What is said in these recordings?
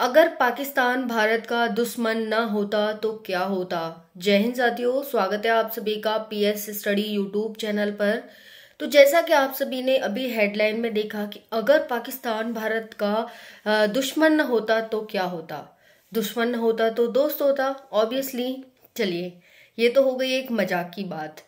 अगर पाकिस्तान भारत का दुश्मन ना होता तो क्या होता जय हिंद साथियों स्वागत है आप सभी का पीएस स्टडी यूट्यूब चैनल पर तो जैसा कि आप सभी ने अभी हेडलाइन में देखा कि अगर पाकिस्तान भारत का दुश्मन न होता तो क्या होता दुश्मन न होता तो दोस्त होता ऑब्वियसली चलिए ये तो हो गई एक मजाक की बात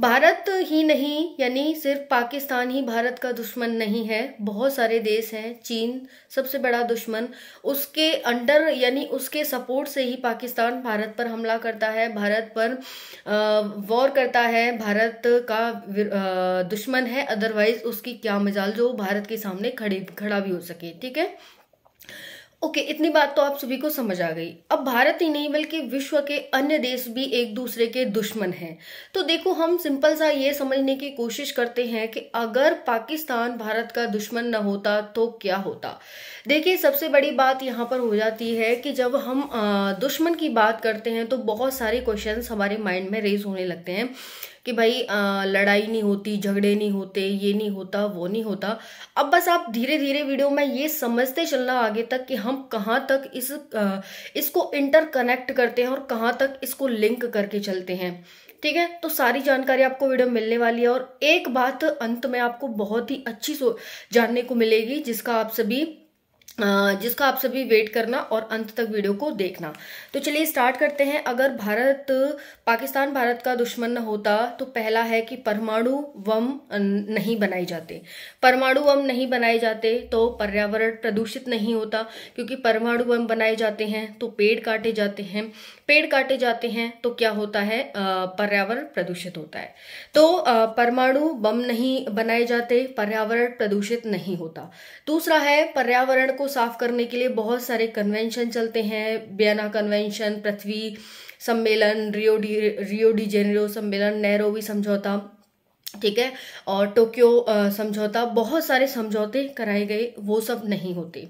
भारत ही नहीं यानी सिर्फ पाकिस्तान ही भारत का दुश्मन नहीं है बहुत सारे देश हैं चीन सबसे बड़ा दुश्मन उसके अंडर यानी उसके सपोर्ट से ही पाकिस्तान भारत पर हमला करता है भारत पर वॉर करता है भारत का दुश्मन है अदरवाइज उसकी क्या मिजाल जो भारत के सामने खड़ी खड़ा भी हो सके ठीक है ओके okay, इतनी बात तो आप सभी को समझ आ गई अब भारत ही नहीं बल्कि विश्व के अन्य देश भी एक दूसरे के दुश्मन हैं तो देखो हम सिंपल सा ये समझने की कोशिश करते हैं कि अगर पाकिस्तान भारत का दुश्मन न होता तो क्या होता देखिए सबसे बड़ी बात यहाँ पर हो जाती है कि जब हम दुश्मन की बात करते हैं तो बहुत सारे क्वेश्चन हमारे माइंड में रेज होने लगते हैं कि भाई आ, लड़ाई नहीं होती झगड़े नहीं होते ये नहीं होता वो नहीं होता अब बस आप धीरे धीरे वीडियो में ये समझते चलना आगे तक कि हम कहाँ तक इस आ, इसको इंटरकनेक्ट करते हैं और कहाँ तक इसको लिंक करके चलते हैं ठीक है तो सारी जानकारी आपको वीडियो मिलने वाली है और एक बात अंत में आपको बहुत ही अच्छी जानने को मिलेगी जिसका आप सभी जिसका आप सभी वेट करना और अंत तक वीडियो को देखना तो चलिए स्टार्ट करते हैं अगर भारत पाकिस्तान भारत का दुश्मन न होता तो पहला है कि परमाणु बम नहीं बनाए जाते परमाणु बम नहीं बनाए जाते तो पर्यावरण प्रदूषित नहीं होता क्योंकि परमाणु बम बनाए जाते हैं तो पेड़ काटे जाते हैं पेड़ काटे जाते हैं तो क्या होता है पर्यावरण प्रदूषित होता है तो परमाणु बम नहीं बनाए जाते पर्यावरण प्रदूषित नहीं होता दूसरा है पर्यावरण को साफ करने के लिए बहुत सारे कन्वेंशन चलते हैं बियाना कन्वेंशन पृथ्वी सम्मेलन Rio de Rio de Janeiro सम्मेलन नेहरोवी समझौता ठीक है और टोक्यो समझौता बहुत सारे समझौते कराए गए वो सब नहीं होते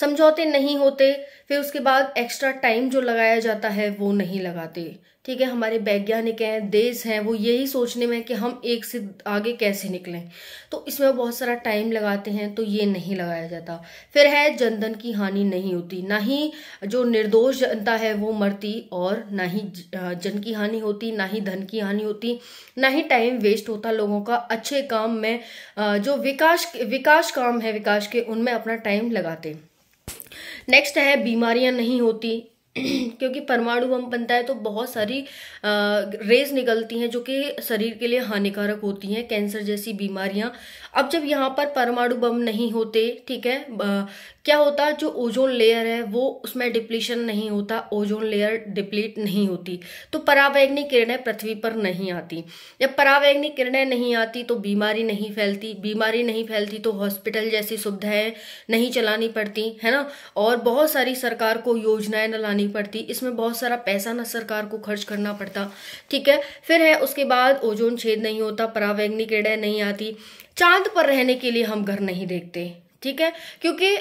समझौते नहीं होते फिर उसके बाद एक्स्ट्रा टाइम जो लगाया जाता है वो नहीं लगाते ठीक है हमारे वैज्ञानिक हैं देश हैं वो यही सोचने में कि हम एक से आगे कैसे निकलें तो इसमें बहुत सारा टाइम लगाते हैं तो ये नहीं लगाया जाता फिर है जनधन की हानि नहीं होती ना ही जो निर्दोष जनता है वो मरती और ना ही जन की हानि होती ना ही धन की हानि होती ना ही टाइम वेस्ट होता लोगों का अच्छे काम में जो विकास विकास काम है विकास के उनमें अपना टाइम लगाते नेक्स्ट है बीमारियां नहीं होती क्योंकि परमाणु बम बनता है तो बहुत सारी रेज निकलती हैं जो कि शरीर के लिए हानिकारक होती हैं कैंसर जैसी बीमारियां अब जब यहाँ पर परमाणु बम नहीं होते ठीक है क्या होता जो ओजोन लेयर है वो उसमें डिप्लीशन नहीं होता ओजोन लेयर डिप्लीट नहीं होती तो परावैग्निक किरणें पृथ्वी पर नहीं आती जब परावैग्निक किरणें नहीं आती तो बीमारी नहीं फैलती बीमारी नहीं फैलती तो हॉस्पिटल जैसी सुविधाएं नहीं चलानी पड़ती है ना और बहुत सारी सरकार को योजनाएं न लानी पड़ती इसमें बहुत सारा पैसा ना सरकार को खर्च करना पड़ता ठीक है फिर है उसके बाद ओजोन छेद नहीं होता परावैग्निक किरणें नहीं आती चांद पर रहने के लिए हम घर नहीं देखते ठीक है क्योंकि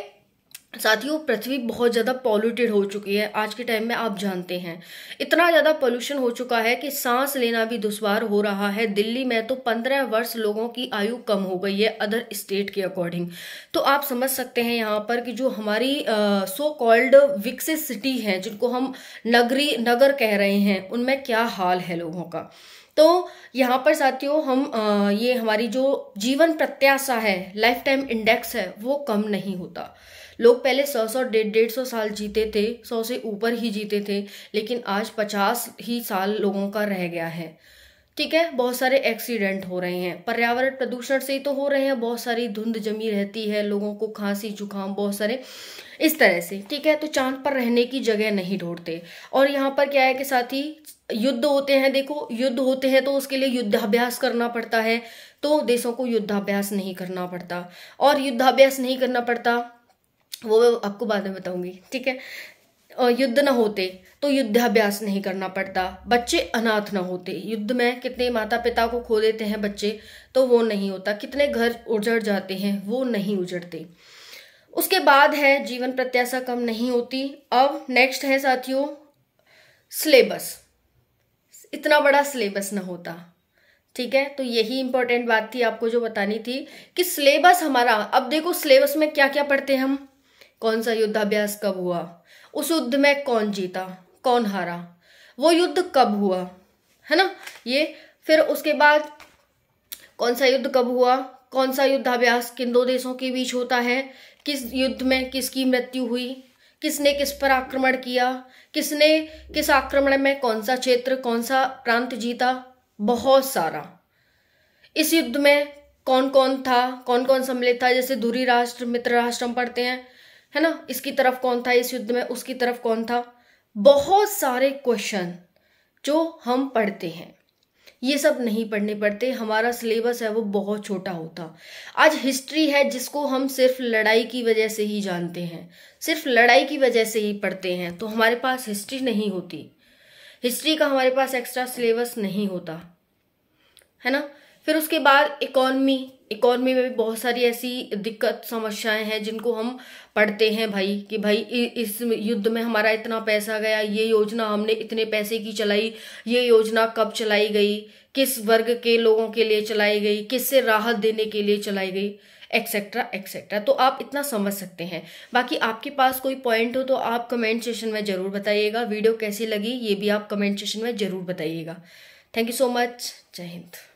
साथ ही वो पृथ्वी बहुत ज़्यादा पॉल्यूटेड हो चुकी है आज के टाइम में आप जानते हैं इतना ज़्यादा पोल्यूशन हो चुका है कि सांस लेना भी दुशवार हो रहा है दिल्ली में तो पंद्रह वर्ष लोगों की आयु कम हो गई है अदर स्टेट के अकॉर्डिंग तो आप समझ सकते हैं यहाँ पर कि जो हमारी सो कॉल्ड विकसित सिटी हैं जिनको हम नगरी नगर कह रहे हैं उनमें क्या हाल है लोगों का तो यहाँ पर साथियों हम आ, ये हमारी जो जीवन प्रत्याशा है लाइफ टाइम इंडेक्स है वो कम नहीं होता लोग पहले सौ सौ डेढ़ डेढ़ सौ साल जीते थे सौ से ऊपर ही जीते थे लेकिन आज पचास ही साल लोगों का रह गया है ठीक है बहुत सारे एक्सीडेंट हो रहे हैं पर्यावरण प्रदूषण से ही तो हो रहे हैं बहुत सारी धुंध जमी रहती है लोगों को खांसी जुकाम बहुत सारे इस तरह से ठीक है तो चांद पर रहने की जगह नहीं ढूंढते और यहाँ पर क्या है कि साथ ही युद्ध होते हैं देखो युद्ध होते हैं तो उसके लिए युद्धाभ्यास करना पड़ता है तो देशों को युद्धाभ्यास नहीं करना पड़ता और युद्धाभ्यास नहीं करना पड़ता वो मैं आपको बाद में बताऊंगी ठीक है युद्ध ना होते तो युद्धाभ्यास नहीं करना पड़ता बच्चे अनाथ ना होते युद्ध में कितने माता पिता को खो देते हैं बच्चे तो वो नहीं होता कितने घर उजड़ जाते हैं वो नहीं उजड़ते उसके बाद है जीवन प्रत्याशा कम नहीं होती अब नेक्स्ट है साथियों सिलेबस इतना बड़ा सिलेबस ना होता ठीक है तो यही इंपॉर्टेंट बात थी आपको जो बतानी थी कि सिलेबस हमारा अब देखो सिलेबस में क्या क्या पढ़ते हैं हम कौन सा युद्धाभ्यास कब हुआ उस युद्ध में कौन जीता कौन हारा वो युद्ध कब हुआ है ना ये फिर उसके बाद कौन सा युद्ध कब हुआ कौन सा युद्धाभ्यास किन दो देशों के बीच होता है किस युद्ध में किसकी मृत्यु हुई किसने किस पर आक्रमण किया किसने किस आक्रमण में कौन सा क्षेत्र कौन सा प्रांत जीता बहुत सारा इस युद्ध में कौन कौन था कौन कौन सम्मिलित था जैसे धुरी राष्ट्र मित्र राष्ट्र हम पढ़ते हैं है ना इसकी तरफ कौन था इस युद्ध में उसकी तरफ कौन था बहुत सारे क्वेश्चन जो हम पढ़ते हैं ये सब नहीं पढ़ने पड़ते हमारा सिलेबस है वो बहुत छोटा होता आज हिस्ट्री है जिसको हम सिर्फ लड़ाई की वजह से ही जानते हैं सिर्फ लड़ाई की वजह से ही पढ़ते हैं तो हमारे पास हिस्ट्री नहीं होती हिस्ट्री का हमारे पास एक्स्ट्रा सिलेबस नहीं होता है ना फिर उसके बाद इकॉनमी इकॉनमी में भी बहुत सारी ऐसी दिक्कत समस्याएं हैं जिनको हम पढ़ते हैं भाई कि भाई इस युद्ध में हमारा इतना पैसा गया ये योजना हमने इतने पैसे की चलाई ये योजना कब चलाई गई किस वर्ग के लोगों के लिए चलाई गई किससे राहत देने के लिए चलाई गई एक्सेट्रा एक्सेट्रा तो आप इतना समझ सकते हैं बाकी आपके पास कोई पॉइंट हो तो आप कमेंट सेशन में ज़रूर बताइएगा वीडियो कैसी लगी ये भी आप कमेंट सेशन में ज़रूर बताइएगा थैंक यू सो मच जय हिंद